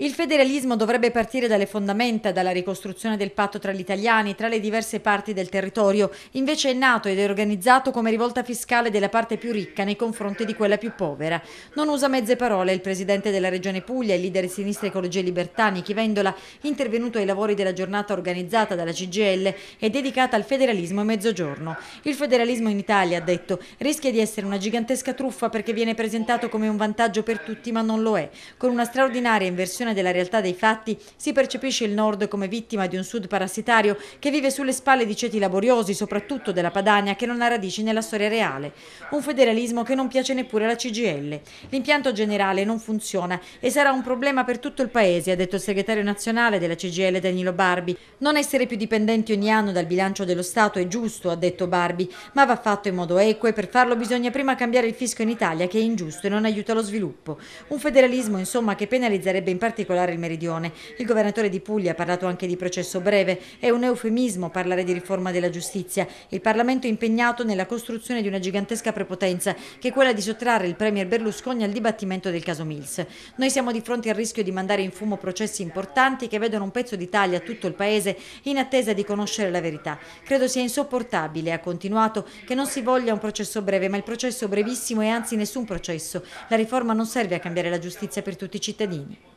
Il federalismo dovrebbe partire dalle fondamenta, dalla ricostruzione del patto tra gli italiani, tra le diverse parti del territorio. Invece è nato ed è organizzato come rivolta fiscale della parte più ricca nei confronti di quella più povera. Non usa mezze parole il presidente della regione Puglia, il leader sinistra Ecologia Libertà, Nichi Vendola, intervenuto ai lavori della giornata organizzata dalla CGL e dedicata al federalismo e mezzogiorno. Il federalismo in Italia, ha detto, rischia di essere una gigantesca truffa perché viene presentato come un vantaggio per tutti ma non lo è. Con una straordinaria inversione ricostruzione della realtà dei fatti si percepisce il Nord come vittima di un Sud parassitario che vive sulle spalle di ceti laboriosi, soprattutto della Padania, che non ha radici nella storia reale. Un federalismo che non piace neppure alla CGL. L'impianto generale non funziona e sarà un problema per tutto il Paese, ha detto il segretario nazionale della CGL Danilo Barbi. Non essere più dipendenti ogni anno dal bilancio dello Stato è giusto, ha detto Barbi, ma va fatto in modo equo e per farlo bisogna prima cambiare il fisco in Italia che è ingiusto e non aiuta lo sviluppo. Un federalismo insomma che penalizzerebbe in particolare particolare il Meridione. Il governatore di Puglia ha parlato anche di processo breve. È un eufemismo parlare di riforma della giustizia. Il Parlamento è impegnato nella costruzione di una gigantesca prepotenza, che è quella di sottrarre il Premier Berlusconi al dibattimento del caso Mills. Noi siamo di fronte al rischio di mandare in fumo processi importanti che vedono un pezzo d'Italia, tutto il Paese, in attesa di conoscere la verità. Credo sia insopportabile, ha continuato, che non si voglia un processo breve, ma il processo brevissimo e anzi nessun processo. La riforma non serve a cambiare la giustizia per tutti i cittadini.